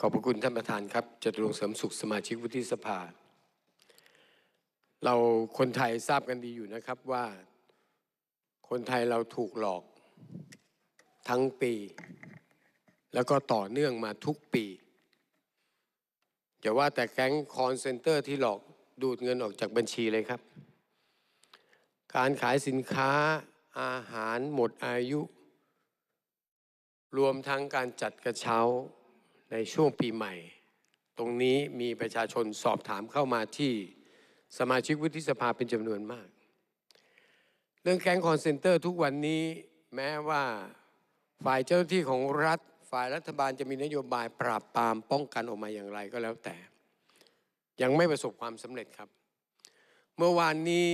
ขอบพระคุณท่านประธานครับจตุรงเสริมสุขสมาชิกวุฒิสภา เราคนไทยทราบกันดีอยู่นะครับว่าคนไทยเราถูกหลอกทั้งปี แล้วก็ต่อเนื่องมาทุกปีอย่าว่าแต่แก๊งคอนเซนเตอร์ที่หลอกดูดเงินออกจากบัญชีเลยครับ การขายสินค้าอาหารหมดอายุ รวมทั้งการจัดกระเช้าในช่วงปีใหม่ ตรงนี้มีประชาชนสอบถามเข้ามาที่สมาชิกวุฒิสภาเป็นจำนวนมาก เรื่องแก๊งคอนเซนเตอร์ทุกวันนี้แม้ว่าฝ่ายเจ้าหน้าที่ของรัฐ ฝ่ายรัฐบาลจะมีนโยบายปราบปรามป้องกันออกมาอย่างไรก็แล้วแต่ ยังไม่ประสบความสำเร็จครับ เมื่อวานนี้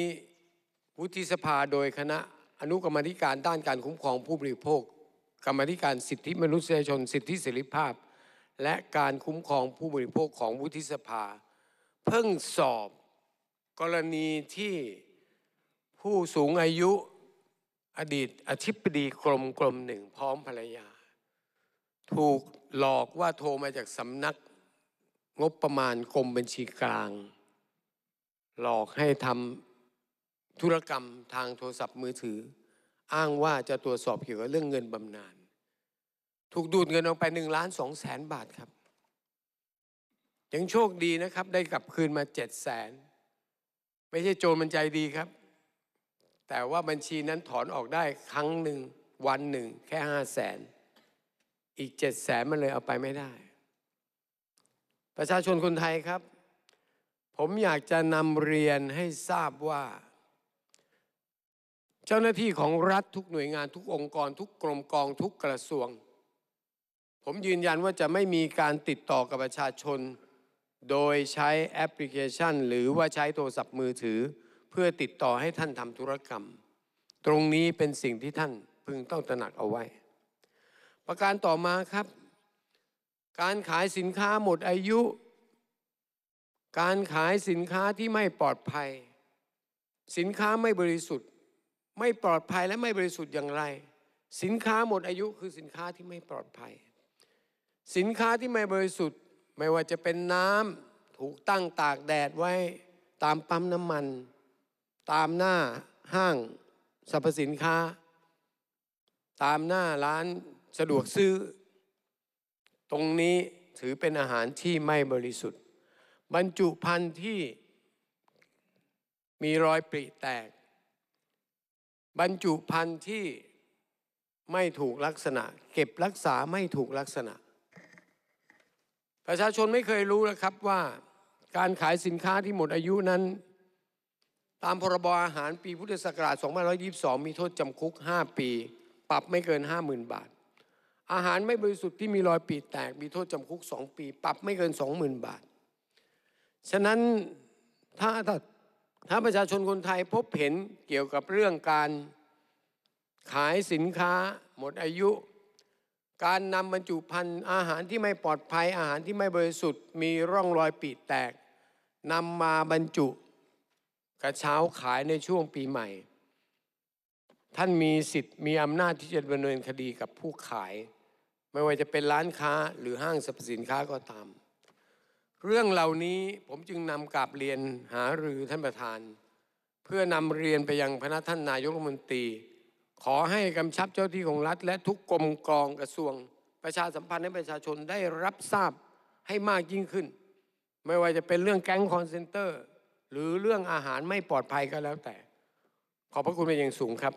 วุฒิสภาโดยคณะอนุกรรมธิการด้านการคุ้มครองผู้บริโภคกรรมธิการสิทธิมนุษยชนสิทธิเสรีภาพและการคุ้มครองผู้บริโภคของวุฒิสภา เพิ่งสอบกรณีที่ผู้สูงอายุอดีตอธิบดีกรมกรมหนึ่งพร้อมภรรยา ถูกหลอกว่าโทรมาจากสำนักงบประมาณกรมบัญชีกลาง หลอกให้ทำธุรกรรมทางโทรศัพท์มือถือ อ้างว่าจะตรวจสอบเกี่ยวกับเรื่องเงินบำนาญถูกดูดเงินออกไปหนึ่งล้านสองแสนบาทครับ ยังโชคดีนะครับ ได้กลับคืนมาเจ็ดแสน ไม่ใช่โจรมันใจดีครับ แต่ว่าบัญชีนั้นถอนออกได้ครั้งหนึ่งวันหนึ่งแค่ห้าแสน อีกเจ็ดแสนมันเลยเอาไปไม่ได้ ประชาชนคนไทยครับ ผมอยากจะนำเรียนให้ทราบว่า เจ้าหน้าที่ของรัฐทุกหน่วยงานทุกองค์กรทุกกรมกองทุกกระทรวงผมยืนยันว่าจะไม่มีการติดต่อกับประชาชน โดยใช้แอปพลิเคชัน หรือว่าใช้โทรศัพท์มือถือ เพื่อติดต่อให้ท่านทำธุรกรรมตรงนี้เป็นสิ่งที่ท่านพึงต้องตระหนักเอาไว้ ประการต่อมาครับ การขายสินค้าหมดอายุ การขายสินค้าที่ไม่ปลอดภัย สินค้าไม่บริสุทธิ์ไม่ปลอดภัยและไม่บริสุทธิ์อย่างไร สินค้าหมดอายุคือสินค้าที่ไม่ปลอดภัยสินค้าที่ไม่บริสุทธิ์ไม่ว่าจะเป็นน้ำถูกตั้งตากแดดไว้ตามปั๊มน้ำมัน ตามหน้าห้างสรรพสินค้า ตามหน้าร้านสะดวกซื้อ ตรงนี้ถือเป็นอาหารที่ไม่บริสุทธิ์บรรจุภัณฑ์ที่มีรอยปริแตกบรรจุภัณฑ์ที่ไม่ถูกลักษณะ เก็บรักษาไม่ถูกลักษณะประชาชนไม่เคยรู้นะครับว่าการขายสินค้าที่หมดอายุนั้น ตามพรบอาหารปีพุทธศักราช 2522 มีโทษจำคุก 5 ปี ปรับไม่เกิน 50,000 บาท อาหารไม่บริสุทธิ์ที่มีรอยปีแตกมีโทษจำคุก 2 ปี ปรับไม่เกิน 20,000 บาท ฉะนั้นถ้าถ้าประชาชนคนไทยพบเห็นเกี่ยวกับเรื่องการขายสินค้าหมดอายุการนำบรรจุภัณฑ์อาหารที่ไม่ปลอดภัยอาหารที่ไม่บริสุทธิ์มีร่องรอยปีแตกนำมาบรรจุกระเช้าขายในช่วงปีใหม่ ท่านมีสิทธิ์มีอำนาจที่จะดำเนินคดีกับผู้ขาย ไม่ว่าจะเป็นร้านค้าหรือห้างสรรพสินค้าก็ตาม เรื่องเหล่านี้ผมจึงนำกลับเรียนหารือท่านประธาน เพื่อนำเรียนไปยังพนักท่านนายกรัฐมนตรีขอให้กำชับเจ้าที่ของรัฐและทุกกรมกองกระทรวง ประชาสัมพันธ์ให้ประชาชนได้รับทราบให้มากยิ่งขึ้น ไม่ว่าจะเป็นเรื่องแก๊งคอนเซนเตอร์ หรือเรื่องอาหารไม่ปลอดภัยก็แล้วแต่ ขอบพระคุณเป็นอย่างสูงครับ